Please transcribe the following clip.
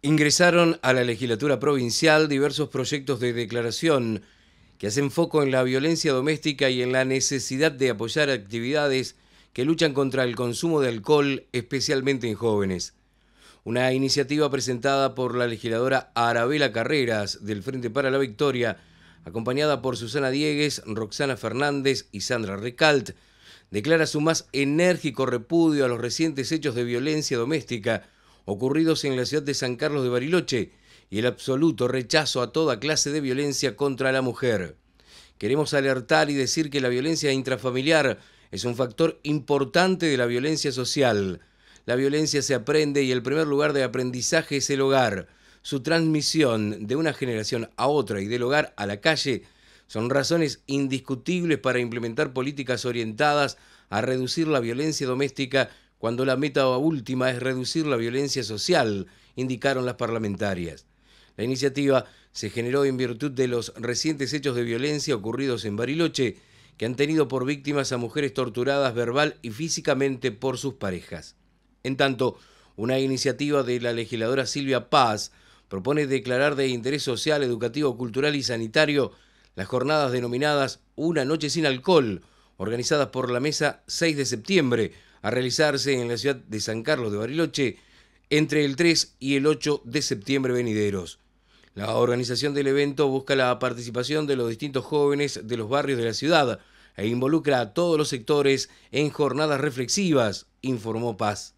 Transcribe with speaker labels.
Speaker 1: Ingresaron a la legislatura provincial diversos proyectos de declaración que hacen foco en la violencia doméstica y en la necesidad de apoyar actividades que luchan contra el consumo de alcohol, especialmente en jóvenes. Una iniciativa presentada por la legisladora Arabela Carreras del Frente para la Victoria, acompañada por Susana Diegues, Roxana Fernández y Sandra Recalt, declara su más enérgico repudio a los recientes hechos de violencia doméstica ocurridos en la ciudad de San Carlos de Bariloche y el absoluto rechazo a toda clase de violencia contra la mujer. Queremos alertar y decir que la violencia intrafamiliar es un factor importante de la violencia social. La violencia se aprende y el primer lugar de aprendizaje es el hogar. Su transmisión de una generación a otra y del hogar a la calle son razones indiscutibles para implementar políticas orientadas a reducir la violencia doméstica cuando la meta última es reducir la violencia social, indicaron las parlamentarias. La iniciativa se generó en virtud de los recientes hechos de violencia ocurridos en Bariloche, que han tenido por víctimas a mujeres torturadas verbal y físicamente por sus parejas. En tanto, una iniciativa de la legisladora Silvia Paz propone declarar de interés social, educativo, cultural y sanitario las jornadas denominadas Una Noche sin Alcohol, organizadas por la Mesa 6 de septiembre, a realizarse en la ciudad de San Carlos de Bariloche entre el 3 y el 8 de septiembre venideros. La organización del evento busca la participación de los distintos jóvenes de los barrios de la ciudad e involucra a todos los sectores en jornadas reflexivas, informó Paz.